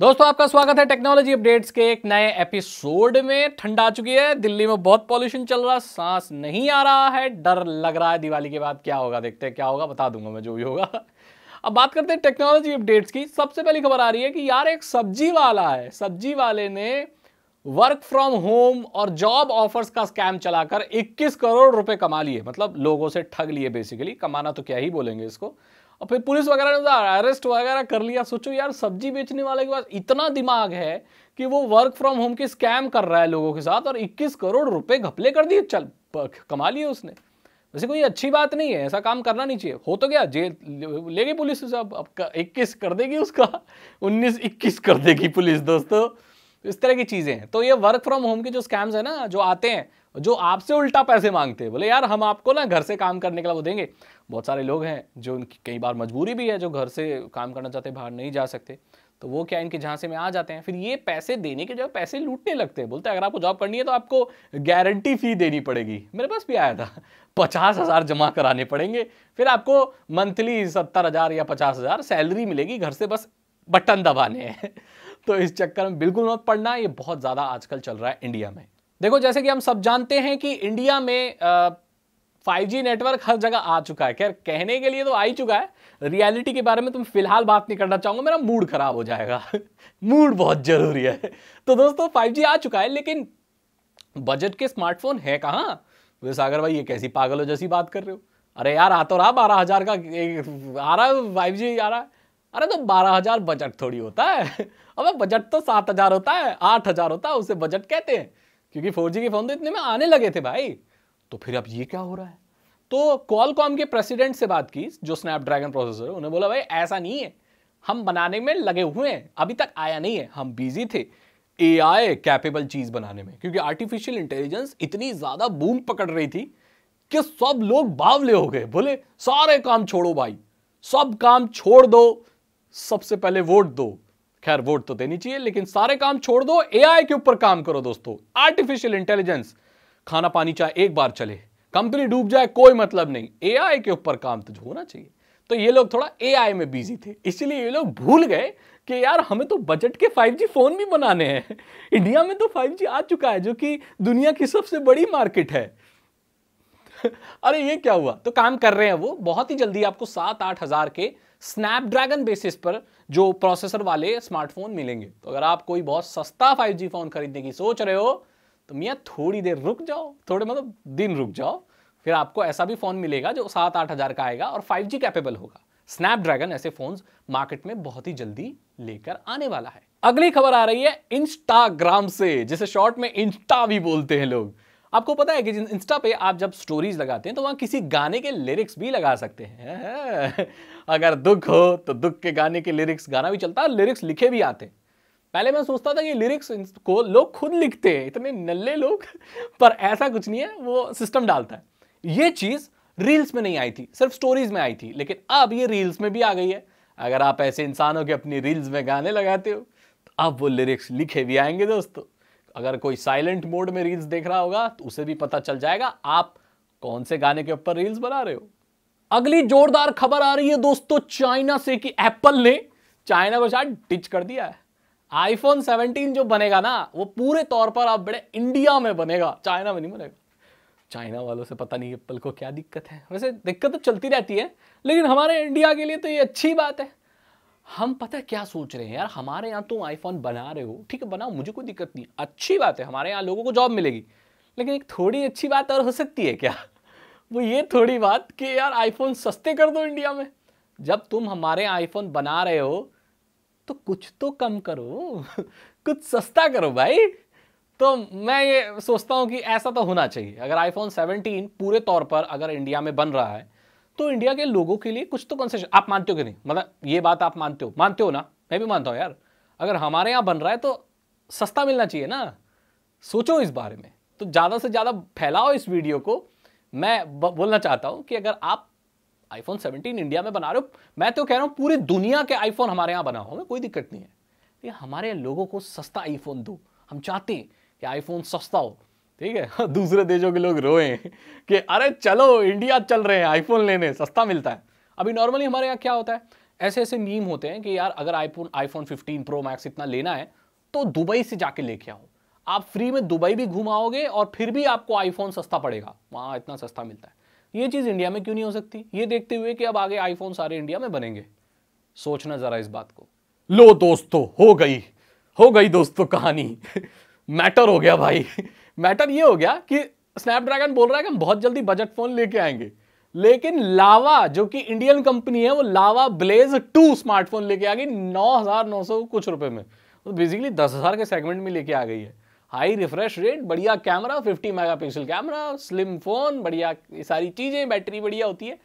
दोस्तों आपका स्वागत है टेक्नोलॉजी अपडेट्स के एक नए एपिसोड में ठंड आ चुकी है दिल्ली में बहुत पॉल्यूशन चल रहा है सांस नहीं आ रहा है डर लग रहा है दिवाली के बाद क्या होगा देखते हैं क्या होगा बता दूंगा मैं जो भी होगा अब बात करते हैं टेक्नोलॉजी अपडेट्स की सबसे पहली खबर आ रही है कि यार एक सब्जी वाला है सब्जी वाले ने वर्क फ्रॉम होम और जॉब ऑफर्स का स्कैम चलाकर 21 करोड़ रुपए कमा लिए मतलब लोगों से ठग लिए बेसिकली कमाना तो क्या ही बोलेंगे इसको और फिर पुलिस वगैरह ने अरेस्ट वगैरह कर लिया सोचो यार सब्जी बेचने वाले के पास इतना दिमाग है कि वो वर्क फ्रॉम होम की स्कैम कर रहा है लोगों के साथ और 21 करोड़ रुपए घपले कर दिए चल कमा लिए उसने वैसे कोई अच्छी बात नहीं है ऐसा काम करना नहीं चाहिए हो तो क्या जेल ले गई पुलिस उसे अब इक्कीस कर देगी उसका उन्नीस इक्कीस कर देगी पुलिस दोस्तों इस तरह की चीज़ें हैं तो ये वर्क फ्रॉम होम के जो स्कैम्स हैं ना जो आते हैं जो आपसे उल्टा पैसे मांगते हैं बोले यार हम आपको ना घर से काम करने के लिए वो देंगे बहुत सारे लोग हैं जो उनकी कई बार मजबूरी भी है जो घर से काम करना चाहते बाहर नहीं जा सकते तो वो क्या इनके झांसे में आ जाते हैं फिर ये पैसे देने के जगह पैसे लूटने लगते हैं बोलते हैं अगर आपको जॉब करनी है तो आपको गारंटी फ़ी देनी पड़ेगी मेरे पास भी आया था पचास हज़ार जमा कराने पड़ेंगे फिर आपको मंथली सत्तर हज़ार या पचास हज़ार सैलरी मिलेगी घर से बस बटन दबाने हैं तो इस चक्कर में बिल्कुल मत पड़ना ये बहुत ज़्यादा आजकल चल रहा है इंडिया में देखो जैसे कि हम सब जानते हैं कि इंडिया में फाइव जी नेटवर्क हर जगह आ चुका है खैर कहने के लिए तो आ ही चुका है रियलिटी के बारे में तुम फिलहाल बात नहीं करना चाहूंगा मेरा मूड खराब हो जाएगा मूड बहुत ज़रूरी है तो दोस्तों फाइव जी आ चुका है लेकिन बजट के स्मार्टफोन है कहाँ तो सागर भाई ये कैसी पागल हो जैसी बात कर रहे हो अरे यार आ तो रहा बारह हज़ार का एक आ रहा है फाइव जी आ रहा है अरे तो बारह हज़ार बजट थोड़ी होता है अब बजट तो सात हज़ार होता है आठ हज़ार होता है उसे बजट कहते हैं क्योंकि फोर के फ़ोन तो इतने में आने लगे थे भाई तो फिर अब ये क्या हो रहा है तो कॉलकॉम के प्रेसिडेंट से बात की जो स्नैपड्रैगन प्रोसेसर उन्हें बोला भाई ऐसा नहीं है हम बनाने में लगे हुए हैं अभी तक आया नहीं है हम बिजी थे ए आई कैपेबल चीज़ बनाने में क्योंकि आर्टिफिशियल इंटेलिजेंस इतनी ज़्यादा बूम पकड़ रही थी कि सब लोग बावले हो गए बोले सारे काम छोड़ो भाई सब काम छोड़ दो सबसे पहले वोट दो खैर वोट तो देनी चाहिए लेकिन सारे काम छोड़ दो एआई के ऊपर काम करो दोस्तों आर्टिफिशियल इंटेलिजेंस खाना पानी चाहे एक बार चले कंपनी डूब जाए कोई मतलब नहीं एआई के ऊपर काम तो होना चाहिए तो ये लोग थोड़ा एआई में बिजी थे इसलिए ये लोग भूल गए कि यार हमें तो बजट के 5G फोन भी बनाने हैं इंडिया में तो 5G आ चुका है जो कि दुनिया की सबसे बड़ी मार्केट है अरे ये क्या हुआ तो काम कर रहे हैं वो बहुत ही जल्दी आपको सात आठ हजार के स्नैपड्रैगन बेसिस पर जो प्रोसेसर वाले स्मार्टफोन मिलेंगे तो अगर आप कोई बहुत सस्ता 5G फोन खरीदने की सोच रहे हो तो मियाँ थोड़ी देर रुक जाओ थोड़े मतलब दिन रुक जाओ फिर आपको ऐसा भी फ़ोन मिलेगा जो सात आठ हज़ार का आएगा और 5G कैपेबल होगा स्नैपड्रैगन ऐसे फोन मार्केट में बहुत ही जल्दी लेकर आने वाला है अगली खबर आ रही है इंस्टाग्राम से जिसे शॉर्ट में इंस्टा भी बोलते हैं लोग आपको पता है कि इंस्टा पे आप जब स्टोरीज लगाते हैं तो वहाँ किसी गाने के लिरिक्स भी लगा सकते हैं अगर दुख हो तो दुख के गाने के लिरिक्स गाना भी चलता है लिरिक्स लिखे भी आते हैं पहले मैं सोचता था कि लिरिक्स को लोग खुद लिखते हैं इतने नल्ले लोग पर ऐसा कुछ नहीं है वो सिस्टम डालता है ये चीज़ रील्स में नहीं आई थी सिर्फ स्टोरीज में आई थी लेकिन अब ये रील्स में भी आ गई है अगर आप ऐसे इंसान हो कि अपनी रील्स में गाने लगाते हो तो अब वो लिरिक्स लिखे भी आएंगे दोस्तों अगर कोई साइलेंट मोड में रील्स देख रहा होगा तो उसे भी पता चल जाएगा आप कौन से गाने के ऊपर रील्स बना रहे हो अगली जोरदार खबर आ रही है दोस्तों चाइना से कि एप्पल ने चाइना को शायद टिच कर दिया है आईफोन 17 जो बनेगा ना वो पूरे तौर पर आप बड़े इंडिया में बनेगा चाइना में नहीं बनेगा चाइना वालों से पता नहीं एप्पल को क्या दिक्कत है वैसे दिक्कत तो चलती रहती है लेकिन हमारे इंडिया के लिए तो ये अच्छी बात है हम पता है क्या सोच रहे हैं यार हमारे यहाँ तुम आईफोन बना रहे हो ठीक है बनाओ मुझे कोई दिक्कत नहीं अच्छी बात है हमारे यहाँ लोगों को जॉब मिलेगी लेकिन एक थोड़ी अच्छी बात और हो सकती है क्या वो ये थोड़ी बात कि यार आईफोन सस्ते कर दो इंडिया में जब तुम हमारे आईफोन बना रहे हो तो कुछ तो कम करो कुछ सस्ता करो भाई तो मैं ये सोचता हूँ कि ऐसा तो होना चाहिए अगर आईफोन 17 पूरे तौर पर अगर इंडिया में बन रहा है तो इंडिया के लोगों के लिए कुछ तो कंसेशन आप मानते हो कि नहीं मतलब ये बात आप मानते हो मानते हो ना मैं भी मानता हूँ यार अगर हमारे यहाँ बन रहा है तो सस्ता मिलना चाहिए ना सोचो इस बारे में तो ज़्यादा से ज़्यादा फैलाओ इस वीडियो को मैं बोलना चाहता हूँ कि अगर आप आईफोन सेवनटीन इंडिया में बना रहे हो मैं तो कह रहा हूँ पूरी दुनिया के आईफोन हमारे यहाँ बना हो हमें कोई दिक्कत नहीं है ये हमारे लोगों को सस्ता आईफोन दो हम चाहते हैं कि आईफोन सस्ता हो ठीक है हाँ, दूसरे देशों के लोग रोए कि अरे चलो इंडिया चल रहे हैं आईफोन लेने सस्ता मिलता है अभी नॉर्मली हमारे यहाँ क्या होता है ऐसे ऐसे नीम होते हैं कि यार अगर आईफोन आईफोन 15 प्रो मैक्स इतना लेना है तो दुबई से जाके लेके आओ आप फ्री में दुबई भी घुमाओगे और फिर भी आपको आईफोन सस्ता पड़ेगा वहाँ इतना सस्ता मिलता है ये चीज़ इंडिया में क्यों नहीं हो सकती ये देखते हुए कि अब आगे आईफोन सारे इंडिया में बनेंगे सोचना ज़रा इस बात को लो दोस्तों हो गई हो गई दोस्तों कहानी मैटर हो गया भाई मैटर ये हो गया कि स्नैपड्रैगन बोल रहा है कि हम बहुत जल्दी बजट फोन लेके आएंगे लेकिन लावा जो कि इंडियन कंपनी है वो लावा ब्लेज टू स्मार्टफोन लेके आ गई नौ हजार नौ सौ कुछ रुपए में तो बेसिकली दस हजार के सेगमेंट में लेके आ गई है हाई रिफ्रेश रेट बढ़िया camera fifty megapixel camera slim phone बढ़िया सारी चीज़ें बैटरी बढ़िया होती है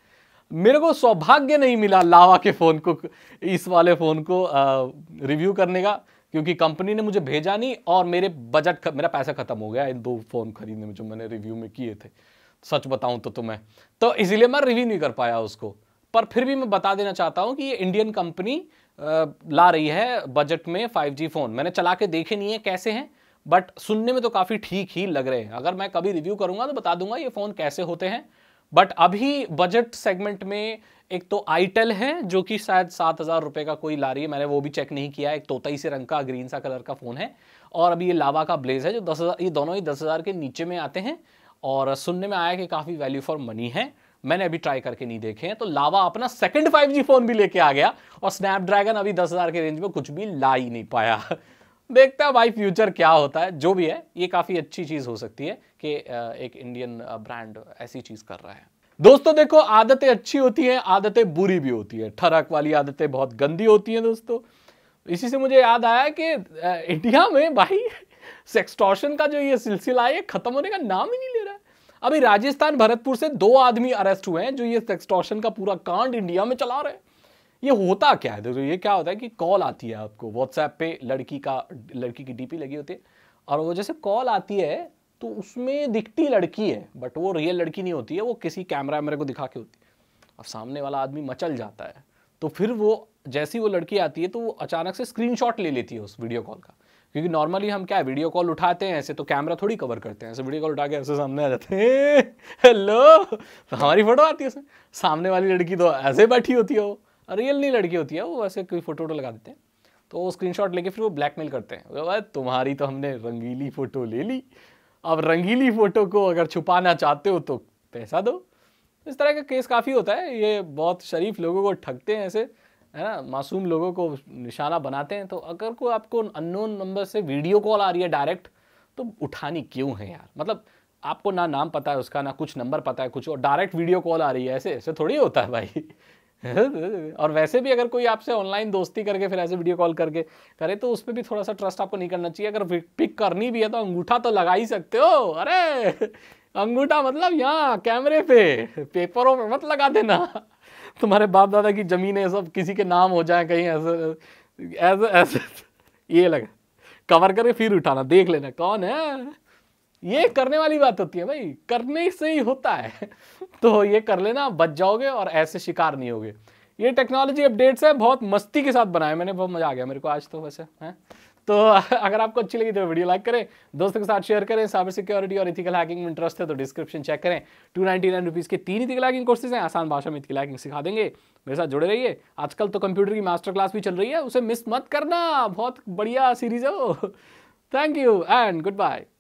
मेरे को सौभाग्य नहीं मिला लावा के फ़ोन को इस वाले फ़ोन को आ, रिव्यू करने का क्योंकि कंपनी ने मुझे भेजा नहीं और मेरे बजट मेरा पैसा ख़त्म हो गया इन दो फ़ोन खरीदने में जो मैंने रिव्यू में किए थे सच बताऊं तो तुम्हें तो इसीलिए मैं रिव्यू नहीं कर पाया उसको पर फिर भी मैं बता देना चाहता हूं कि ये इंडियन कंपनी ला रही है बजट में 5G फ़ोन मैंने चला के देखे नहीं है कैसे हैं बट सुनने में तो काफ़ी ठीक ही लग रहे हैं अगर मैं कभी रिव्यू करूंगा तो बता दूंगा ये फ़ोन कैसे होते हैं बट अभी बजट सेगमेंट में एक तो आईटेल है जो कि शायद सात हज़ार रुपए का कोई ला रही है मैंने वो भी चेक नहीं किया एक तोताई से रंग का ग्रीन सा कलर का फ़ोन है और अभी ये लावा का ब्लेज है जो दस हज़ार ये दोनों ही दस हज़ार के नीचे में आते हैं और सुनने में आया कि काफ़ी वैल्यू फॉर मनी है मैंने अभी ट्राई करके नहीं देखे हैं तो लावा अपना सेकंड 5G फ़ोन भी लेके आ गया और स्नैपड्रैगन अभी दस हज़ार के रेंज में कुछ भी ला ही नहीं पाया देखता है भाई फ्यूचर क्या होता है जो भी है ये काफ़ी अच्छी चीज़ हो सकती है कि एक इंडियन ब्रांड ऐसी चीज़ कर रहा है दोस्तों देखो आदतें अच्छी होती हैं आदतें बुरी भी होती है ठरक वाली आदतें बहुत गंदी होती हैं दोस्तों इसी से मुझे याद आया कि इंडिया में भाई सेक्सटोशन का जो ये सिलसिला है ये खत्म होने का नाम ही नहीं ले रहा है अभी राजस्थान भरतपुर से दो आदमी अरेस्ट हुए हैं जो ये सेक्सटॉर्शन का पूरा कांड इंडिया में चला रहे हैं ये होता क्या है देखो ये क्या होता है कि कॉल आती है आपको व्हाट्सएप पे लड़की का लड़की की डीपी लगी होती है और वो जैसे कॉल आती है तो उसमें दिखती लड़की है बट वो रियल लड़की नहीं होती है वो किसी कैमरा वैमरे को दिखा के होती है अब सामने वाला आदमी मचल जाता है तो फिर वो जैसी वो लड़की आती है तो वो अचानक से स्क्रीनशॉट ले लेती है उस वीडियो कॉल का क्योंकि नॉर्मली हम क्या है वीडियो कॉल उठाते हैं ऐसे तो कैमरा थोड़ी कवर करते हैं ऐसे वीडियो कॉल उठा के ऐसे सामने आ जाते हैं हेलो तो हमारी फोटो आती है उसमें सामने वाली लड़की तो ऐसे बैठी होती है वो रियल नहीं लड़की होती है वो वैसे कोई फोटो वोटो लगा देते हैं तो वो स्क्रीन लेके फिर वो ब्लैकमेल करते हैं अरे तुम्हारी तो हमने रंगीली फ़ोटो ले ली अब रंगीली फ़ोटो को अगर छुपाना चाहते हो तो पैसा दो इस तरह का केस काफ़ी होता है ये बहुत शरीफ लोगों को ठगते हैं ऐसे है ना मासूम लोगों को निशाना बनाते हैं तो अगर कोई आपको अननोन नंबर से वीडियो कॉल आ रही है डायरेक्ट तो उठानी क्यों है यार मतलब आपको ना नाम पता है उसका ना कुछ नंबर पता है कुछ और डायरेक्ट वीडियो कॉल आ रही है ऐसे ऐसे थोड़ी होता है भाई और वैसे भी अगर कोई आपसे ऑनलाइन दोस्ती करके फिर ऐसे वीडियो कॉल करके करे तो उस पर भी थोड़ा सा ट्रस्ट आपको नहीं करना चाहिए अगर पिक करनी भी है तो अंगूठा तो लगा ही सकते हो अरे अंगूठा मतलब यहाँ कैमरे पे पेपरों पे मत लगा देना तुम्हारे बाप दादा की जमीन है सब किसी के नाम हो जाए कहीं ऐसे ऐसे ऐसे ये लगा कवर करके फिर उठाना देख लेना कौन है ये करने वाली बात होती है भाई करने से ही होता है तो ये कर लेना बच जाओगे और ऐसे शिकार नहीं होगे ये टेक्नोलॉजी अपडेट्स है बहुत मस्ती के साथ बनाया मैंने बहुत मज़ा आ गया मेरे को आज तो वैसे है तो अगर आपको अच्छी लगी तो वीडियो लाइक करें दोस्तों के साथ शेयर करें साइबर सिक्योरिटी और इथिकल हैकिंग में इंटरेस्ट है तो डिस्क्रिप्शन चेक करें टू नाइनटी नाइन रुपीज़ के तीन इथिकल हैकिंग कोर्सेज हैं आसान भाषा में इथिकल हैकिंग सिखा देंगे मेरे साथ जुड़े रहिए आजकल तो कंप्यूटर की मास्टर क्लास भी चल रही है उसे मिस मत करना बहुत बढ़िया सीरीज है वो thank you and good bye